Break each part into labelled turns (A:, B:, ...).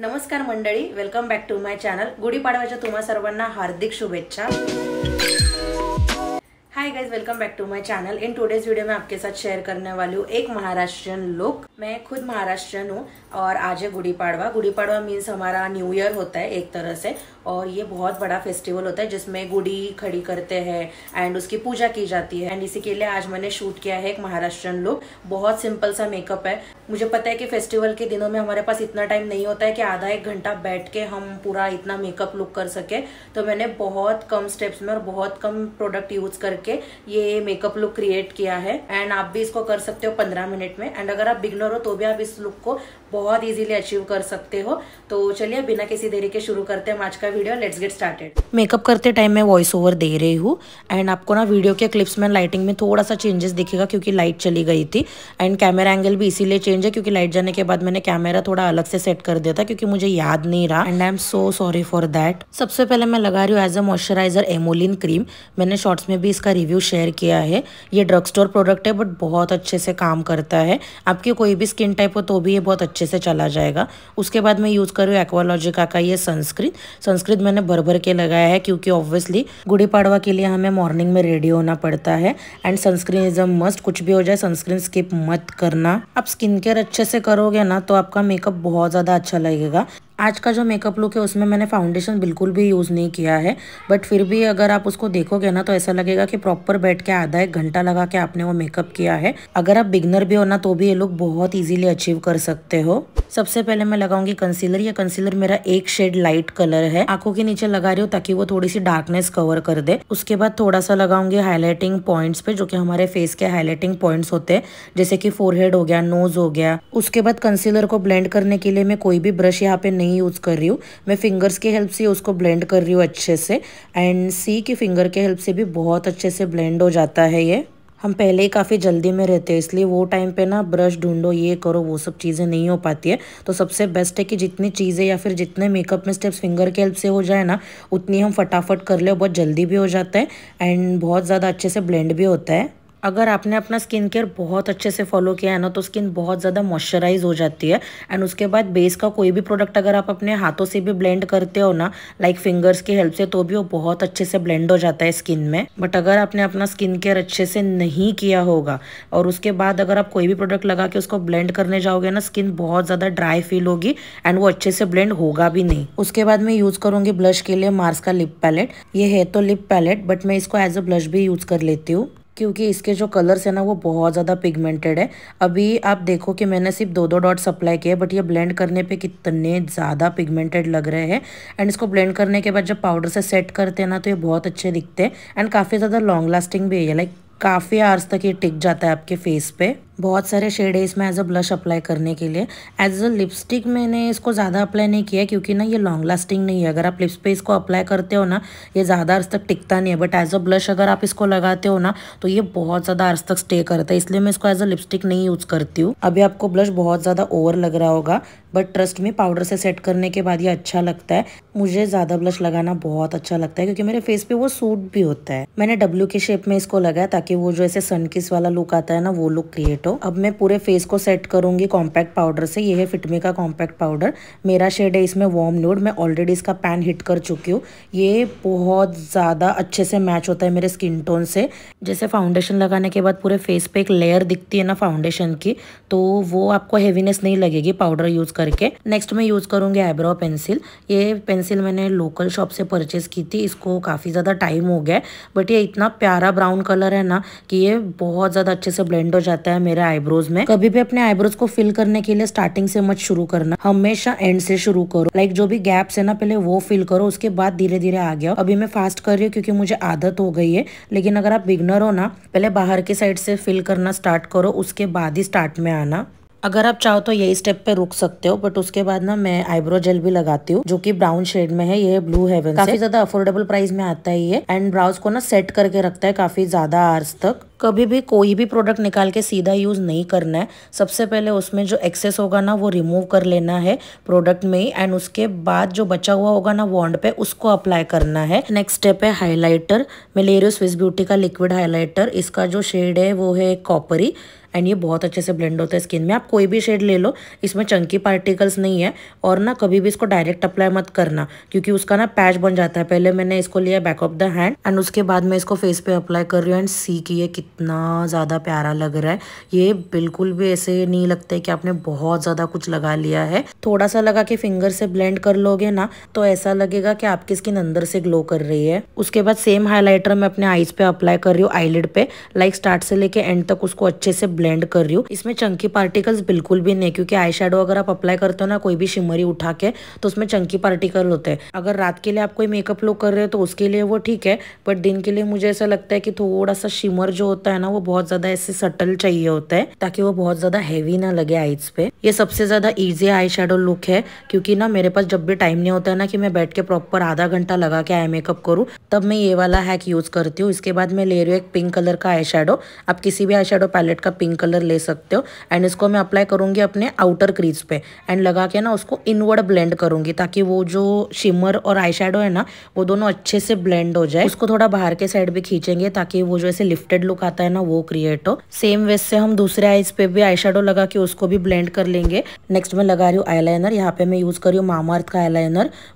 A: नमस्कार मंडळी welcome back to my channel गुढीपाडव्याच्या तुम्हा सर्वांना हार्दिक शुभेच्छा hi guys welcome back to my channel in today's video मैं आपके साथ शेयर करने वाली हूँ एक महाराष्ट्रियन लुक मैं खुद महाराष्ट्रियन हूँ और आज है गुड़ी पाड़वा गुड़ी पाड़वा मीन्स हमारा न्यू ईयर होता है एक तरह से और ये बहुत बड़ा फेस्टिवल होता है जिसमें गुड़ी खड़ी करते हैं एंड उसकी पूजा की जाती है एंड इसी के लिए आज मैंने शूट किया है एक महाराष्ट्रन लुक बहुत सिंपल सा मेकअप है मुझे पता है कि फेस्टिवल के दिनों में हमारे पास इतना टाइम नहीं होता है कि आधा एक घंटा बैठ के हम पूरा इतना मेकअप लुक कर सके तो मैंने बहुत कम स्टेप्स में और बहुत कम प्रोडक्ट यूज करके ये मेकअप लुक क्रिएट किया है एंड आप भी इसको कर सकते हो पंद्रह मिनट में एंड अगर आप बिगनर हो तो भी आप इस लुक को बहुत ईजिली अचीव कर सकते हो तो चलिए बिना किसी देरी के शुरू करते हैं आज का video let's get started makeup करते टाइम मैं वॉइस ओवर दे रही हूँ एंड आपको ना वीडियो के क्लिप्स में लाइटिंग में थोड़ा सा चेंजेस दिखेगा क्योंकि लाइट चली गई थी एंड कैमरा एंगल भी इसीलिए चेंज है क्योंकि लाइट जाने के बाद मैंने कैमरा थोड़ा अलग से सेट कर दिया था क्योंकि मुझे याद नहीं रहा and I am so sorry for that सबसे पहले मैं लगा रही हूँ as a moisturiser Emolene cream मैंने शॉर्ट्स में भी इसका रिव्यू शेयर किया है ये ड्रग स्टोर प्रोडक्ट है बट बहुत अच्छे से काम करता है आपकी कोई भी स्किन टाइप हो तो भी ये बहुत अच्छे से चला जाएगा उसके बाद मैं यूज़ कर रही हूँ एक्वालॉजिका का ये सनस्क्रीन सनस्क्रीन संस्कृत मैंने भर भर के लगाया है क्योंकि ऑब्वियसली गुड़ी पाड़वा के लिए हमें मॉर्निंग में रेडी होना पड़ता है and sunscreen is a must कुछ भी हो जाए सनस्क्रीन स्किप मत करना आप स्किन केयर अच्छे से करोगे ना तो आपका मेकअप बहुत ज़्यादा अच्छा लगेगा आज का जो मेकअप लुक है उसमें मैंने फाउंडेशन बिल्कुल भी यूज़ नहीं किया है बट फिर भी अगर आप उसको देखोगे ना तो ऐसा लगेगा कि प्रॉपर बैठ के आधा एक घंटा लगा के आपने वो मेकअप किया है अगर आप बिगनर भी हो ना तो भी ये लुक बहुत ईजिली अचीव कर सकते हो सबसे पहले मैं लगाऊंगी कंसीलर या कंसीलर मेरा एक शेड लाइट कलर है आंखों के नीचे लगा रही हूँ ताकि वो थोड़ी सी डार्कनेस कवर कर दे उसके बाद थोड़ा सा लगाऊंगी हाईलाइटिंग पॉइंट्स पे जो कि हमारे फेस के हाईलाइटिंग पॉइंट्स होते हैं जैसे कि फोरहेड हो गया नोज हो गया उसके बाद कंसीलर को ब्लेंड करने के लिए मैं कोई भी ब्रश यहाँ पे नहीं नहीं यूज़ कर रही हूँ मैं फिंगर्स की हेल्प से उसको ब्लेंड कर रही हूँ अच्छे से एंड सी की फिंगर के हेल्प से भी बहुत अच्छे से ब्लेंड हो जाता है ये हम पहले ही काफ़ी जल्दी में रहते हैं इसलिए वो टाइम पे ना ब्रश ढूंढो ये करो वो सब चीज़ें नहीं हो पाती है तो सबसे बेस्ट है कि जितनी चीज़ें या फिर जितने मेकअप में स्टेप्स फिंगर के हेल्प से हो जाए ना उतनी हम फटाफट कर ले बहुत जल्दी भी हो जाता है एंड बहुत ज़्यादा अच्छे से ब्लेंड भी होता है अगर आपने अपना स्किन केयर बहुत अच्छे से फॉलो किया है ना तो स्किन बहुत ज़्यादा मॉइस्चराइज हो जाती है एंड उसके बाद बेस का कोई भी प्रोडक्ट अगर आप अपने हाथों से भी ब्लेंड करते हो ना लाइक फिंगर्स की हेल्प से तो भी वो बहुत अच्छे से ब्लेंड हो जाता है स्किन में बट अगर आपने अपना स्किन केयर अच्छे से नहीं किया होगा और उसके बाद अगर आप कोई भी प्रोडक्ट लगा के उसको ब्लेंड करने जाओगे ना स्किन बहुत ज़्यादा ड्राई फील होगी एंड वो अच्छे से ब्लेंड होगा भी नहीं उसके बाद मैं यूज़ करूँगी ब्लश के लिए मार्स का लिप पैलेट ये है तो लिप पैलेट बट मैं इसको एज अ ब्लश भी यूज़ कर लेती हूँ क्योंकि इसके जो कलर्स है ना वो बहुत ज़्यादा पिगमेंटेड है अभी आप देखो कि मैंने सिर्फ दो दो डॉट सप्लाई किए बट ये ब्लेंड करने पे कितने ज़्यादा पिगमेंटेड लग रहे हैं एंड इसको ब्लेंड करने के बाद जब पाउडर से सेट करते हैं ना तो ये बहुत अच्छे दिखते हैं एंड काफ़ी ज़्यादा लॉन्ग लास्टिंग भी है लाइक काफ़ी आर्स तक ये टिक जाता है आपके फेस पे बहुत सारे शेड है इसमें एज अ ब्लश अप्लाई करने के लिए एज अ लिपस्टिक मैंने इसको ज़्यादा अप्लाई नहीं किया क्योंकि ना ये लॉन्ग लास्टिंग नहीं है अगर आप लिप्स पे इसको अप्लाई करते हो ना ये ज़्यादा अर्ज तक टिकता नहीं है बट एज अ ब्लश अगर आप इसको लगाते हो ना तो ये बहुत ज़्यादा अर्ज तक स्टे करता है इसलिए मैं इसको एज अ लिपस्टिक नहीं यूज़ करती हूँ अभी आपको ब्लश बहुत ज़्यादा ओवर लग रहा होगा बट ट्रस्ट में पाउडर से सेट करने के बाद ये अच्छा लगता है मुझे ज़्यादा ब्लश लगाना बहुत अच्छा लगता है क्योंकि मेरे फेस पे वो सूट भी होता है मैंने डब्ल्यू के शेप में इसको लगाया ताकि वो जो ऐसे सनकिस वाला लुक आता है ना वो लुक क्रिएट पॉलेटो अब मैं पूरे फेस को सेट करूंगी कॉम्पैक्ट पाउडर से ये है फिटमे का कॉम्पैक्ट पाउडर मेरा शेड है इसमें वॉर्म न्यूड मैं ऑलरेडी इसका पैन हिट कर चुकी हूँ ये बहुत ज़्यादा अच्छे से मैच होता है मेरे स्किन टोन से जैसे फाउंडेशन लगाने के बाद पूरे फेस पे एक लेयर दिखती है ना फाउंडेशन की तो वो आपको हैवीनेस नहीं लगेगी पाउडर यूज़ करके नेक्स्ट मैं यूज़ करूँगी आईब्रो पेंसिल ये पेंसिल मैंने लोकल शॉप से परचेज़ की थी इसको काफ़ी ज़्यादा टाइम हो गया बट ये इतना प्यारा ब्राउन कलर है ना कि ये बहुत ज़्यादा अच्छे से ब्लेंड हो जाता है मेरे आईब्रोज में कभी भी अपने आईब्रोज को फिल करने के लिए स्टार्टिंग से मत शुरू करना हमेशा एंड से शुरू करो लाइक जो भी गैप्स है ना पहले वो फिल करो उसके बाद धीरे धीरे आ गया अभी मैं फास्ट कर रही हूँ क्योंकि मुझे आदत हो गई है लेकिन अगर आप बिगनर हो ना पहले बाहर के साइड से फिल करना स्टार्ट करो उसके बाद ही स्टार्ट में आना अगर आप चाहो तो यही स्टेप पे रुक सकते हो बट उसके बाद ना मैं आईब्रो जेल भी लगाती हूँ जो कि ब्राउन शेड में है ये ब्लू हेवन काफी ज्यादा अफोर्डेबल प्राइस में आता है ये एंड ब्राउज को ना सेट करके रखता है काफी ज्यादा आर्स तक कभी भी कोई भी प्रोडक्ट निकाल के सीधा यूज़ नहीं करना है सबसे पहले उसमें जो एक्सेस होगा ना वो रिमूव कर लेना है प्रोडक्ट में एंड उसके बाद जो बचा हुआ होगा ना वॉन्ड पे उसको अप्लाई करना है नेक्स्ट स्टेप है हाईलाइटर मिलेरियो स्विस ब्यूटी का लिक्विड हाईलाइटर इसका जो शेड है वो है कॉपरी एंड ये बहुत अच्छे से ब्लेंड होता है स्किन में आप कोई भी शेड ले लो इसमें चंकी पार्टिकल्स नहीं है और ना कभी भी इसको डायरेक्ट अप्लाई मत करना क्योंकि उसका ना पैच बन जाता है पहले मैंने इसको लिया back of the hand and उसके बाद मैं इसको फेस पे अप्लाई कर रही हूँ एंड सी की ये कितना ज़्यादा प्यारा लग रहा है ये बिल्कुल भी ऐसे नहीं लगता है कि आपने बहुत ज़्यादा कुछ लगा लिया है थोड़ा सा लगा के फिंगर से ब्लेंड कर लोगे ना तो ऐसा लगेगा कि आपकी स्किन अंदर से ग्लो कर रही है उसके बाद सेम हाईलाइटर मैं अपने आईज पे अप्लाई कर रही हूँ आईलिड पे लाइक स्टार्ट से लेके एंड तक उसको अच्छे से ब्लेंड कर रही हूँ इसमें चंकी पार्टिकल्स बिल्कुल भी नहीं क्योंकि आई अगर आप अप्लाई करते हो ना कोई भी शिमरी उठा के तो उसमें चंकी पार्टिकल होते हैं अगर रात के लिए आप कोई मेकअप लुक कर रहे हो तो उसके लिए वो ठीक है बट दिन के लिए मुझे ऐसा लगता है कि थोड़ा सा शिमर जो होता है ना वो बहुत ज्यादा ऐसे सटल चाहिए होता है ताकि वो बहुत ज्यादा हैवी ना लगे आइज पे ये सबसे ज्यादा ईजी आई लुक है क्योंकि ना मेरे पास जब भी टाइम नहीं होता है ना कि मैं बैठ के प्रॉपर आधा घंटा लगा के आई मेकअप करूँ तब मैं ये वाला हैक यूज करती हूँ इसके बाद मैं ले रही हूँ एक पिंक कलर का आई आप किसी भी आई पैलेट का पिंक पिंक कलर ले सकते हो एंड इसको मैं अप्लाई करूँगी अपने आउटर क्रीज पे एंड लगा के ना उसको इनवर्ड ब्लेंड करूँगी ताकि वो जो शिमर और आई है ना वो दोनों अच्छे से ब्लेंड हो जाए उसको थोड़ा बाहर के साइड भी खींचेंगे ताकि वो जो ऐसे लिफ्टेड लुक आता है ना वो क्रिएट हो सेम वे से हम दूसरे आईज पे भी आई लगा के उसको भी ब्लेंड कर लेंगे नेक्स्ट मैं लगा रही हूँ आई लाइनर यहाँ पे मैं यूज़ कर रही हूँ मामाअर्थ का आई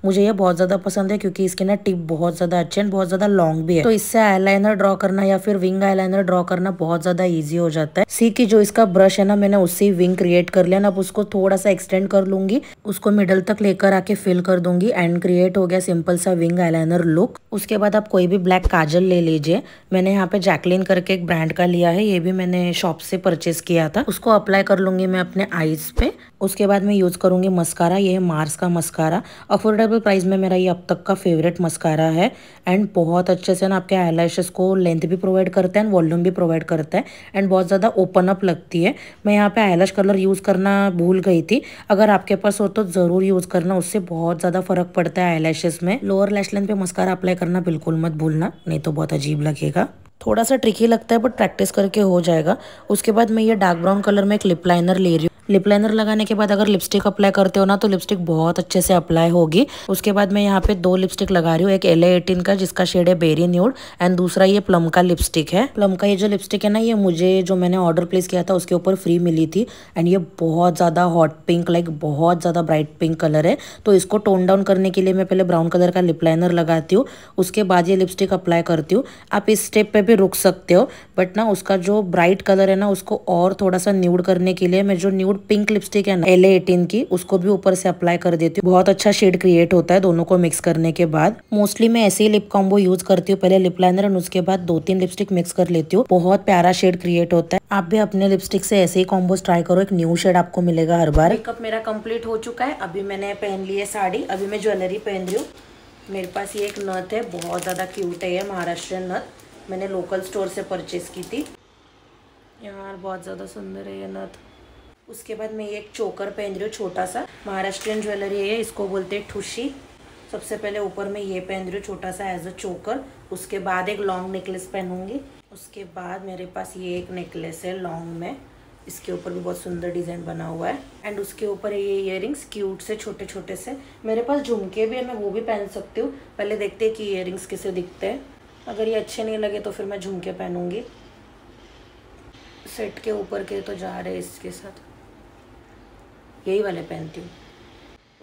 A: मुझे ये बहुत ज़्यादा पसंद है क्योंकि इसके ना टिप बहुत ज़्यादा अच्छे एंड बहुत ज़्यादा लॉन्ग भी है तो इससे आई लाइनर ड्रॉ करना या फिर विंग आई लाइनर ड्रॉ करना बहुत ज़्यादा ईजी हो जाता है इसी की जो इसका ब्रश है ना मैंने उससे विंग क्रिएट कर लिया ना अब उसको थोड़ा सा एक्सटेंड कर लूंगी उसको मिडल तक लेकर आके फिल कर दूंगी एंड क्रिएट हो गया सिंपल सा विंग आईलाइनर लुक उसके बाद आप कोई भी ब्लैक काजल ले लीजिए मैंने यहाँ पे जैकलिन करके एक ब्रांड का लिया है ये भी मैंने शॉप से परचेस किया था उसको अप्लाई कर लूंगी मैं अपने आईज पे उसके बाद मैं यूज़ करूंगी मस्कारा ये है मार्स का मस्कारा अफोर्डेबल प्राइस में मेरा ये अब तक का फेवरेट मस्कारा है एंड बहुत अच्छे से ना आपके आई को लेंथ भी प्रोवाइड करता है एंड वॉल्यूम भी प्रोवाइड करता है एंड बहुत ज़्यादा ओपन पनप लगती है मैं यहाँ पे आईलैश कलर यूज़ करना भूल गई थी अगर आपके पास हो तो ज़रूर यूज़ करना उससे बहुत ज़्यादा फ़र्क पड़ता है आईलैशेस में लोअर लैश लाइन पे मस्कार अप्लाई करना बिल्कुल मत भूलना नहीं तो बहुत अजीब लगेगा थोड़ा सा ट्रिकी लगता है बट प्रैक्टिस करके हो जाएगा उसके बाद मैं ये डार्क ब्राउन कलर में एक लिप लाइनर ले रही हूँ लिप लाइनर लगाने के बाद अगर लिपस्टिक अप्लाई करते हो ना तो लिपस्टिक बहुत अच्छे से अप्लाई होगी उसके बाद मैं यहाँ पे दो लिपस्टिक लगा रही हूँ एक एल एटीन का जिसका शेड है बेरी न्यूड एंड दूसरा ये प्लम का लिपस्टिक है प्लम का ये जो लिपस्टिक है ना ये मुझे जो मैंने ऑर्डर प्लेस किया था उसके ऊपर फ्री मिली थी एंड ये बहुत ज़्यादा हॉट पिंक लाइक बहुत ज़्यादा ब्राइट पिंक कलर है तो इसको टोन डाउन करने के लिए मैं पहले ब्राउन कलर का लिप लाइनर लगाती हूँ उसके बाद ये लिपस्टिक अप्लाई करती हूँ आप इस स्टेप पे भी रुक सकते हो बट ना उसका जो ब्राइट कलर है ना उसको और थोड़ा सा न्यूड करने के लिए मैं जो न्यूड पिंक लिपस्टिक है ना एल एटीन की उसको भी ऊपर से अप्लाई कर देती हूँ बहुत अच्छा शेड क्रिएट होता है दोनों को मिक्स करने के बाद मोस्टली मैं ऐसे ही लिप कॉम्बो यूज करती हूँ पहले लिप लाइनर और उसके बाद दो तीन लिपस्टिक मिक्स कर लेती हूँ बहुत प्यारा शेड क्रिएट होता है आप भी अपने लिपस्टिक से ऐसे ही कॉम्बोज ट्राई करो एक न्यू शेड आपको मिलेगा हर बार मेकअप मेरा कम्प्लीट हो चुका है अभी मैंने पहन ली है साड़ी अभी मैं ज्वेलरी पहन रही हूँ मेरे पास ये एक नथ है बहुत ज़्यादा क्यूट है ये महाराष्ट्र नथ मैंने लोकल स्टोर से परचेज की थी यार बहुत ज़्यादा सुंदर है ये नथ उसके बाद मैं एक चोकर पहन रही हूँ छोटा सा महाराष्ट्रियन ज्वेलरी है इसको बोलते हैं ठुशी सबसे पहले ऊपर मैं ये पहन रही हूँ छोटा सा एज अ चोकर उसके बाद एक लॉन्ग नेकलेस पहनूंगी उसके बाद मेरे पास ये एक नेकलेस है लॉन्ग में इसके ऊपर भी बहुत सुंदर डिज़ाइन बना हुआ है एंड उसके ऊपर ये इयर क्यूट से छोटे छोटे से मेरे पास झुमके भी है मैं वो भी पहन सकती हूँ पहले देखते हैं कि इयर किसे दिखते हैं अगर ये अच्छे नहीं लगे तो फिर मैं झुमके पहनूंगी सेट के ऊपर के तो जा रहे इसके साथ यही वाले पहनती हूँ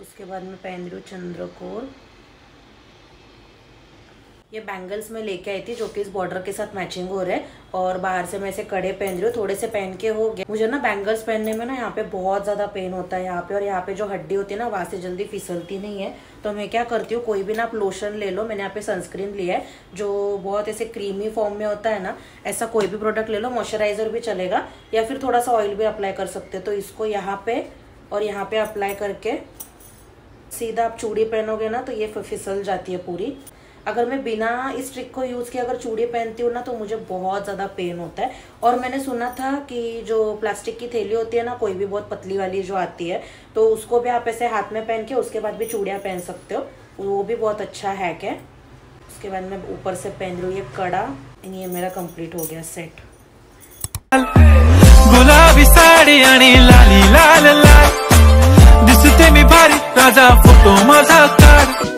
A: उसके बाद मैं पहन रही हूँ चंद्रकोर ये बैंगल्स मैं लेके आई थी जो कि इस बॉर्डर के साथ मैचिंग हो रहे हैं और बाहर से मैं ऐसे कड़े पहन रही हूँ थोड़े से पहन के हो गए मुझे ना बैंगल्स पहनने में ना यहाँ पे बहुत ज़्यादा पेन होता है यहाँ पे और यहाँ पे जो हड्डी होती है ना वहाँ से जल्दी फिसलती नहीं है तो मैं क्या करती हूँ कोई भी ना आप लोशन ले लो मैंने यहाँ पे सनस्क्रीन लिया है जो बहुत ऐसे क्रीमी फॉर्म में होता है ना ऐसा कोई भी प्रोडक्ट ले लो मॉइस्चराइजर भी चलेगा या फिर थोड़ा सा ऑयल भी अप्लाई कर सकते हो तो इसको यहाँ पे और यहाँ पे अप्लाई करके सीधा आप चूड़ी पहनोगे ना तो ये फिसल जाती है पूरी अगर मैं बिना इस ट्रिक को यूज़ किए अगर चूड़ी पहनती हूँ ना तो मुझे बहुत ज़्यादा पेन होता है और मैंने सुना था कि जो प्लास्टिक की थैली होती है ना कोई भी बहुत पतली वाली जो आती है तो उसको भी आप ऐसे हाथ में पहन के उसके बाद भी चूड़ियाँ पहन सकते हो वो भी बहुत अच्छा हैक है उसके बाद मैं ऊपर से पहन लूँ ये कड़ा ये मेरा कंप्लीट हो गया सेट गुलाबी साडी आणि लाली लाल लाल दिसते मी भारी राजा फोटो माझा काढ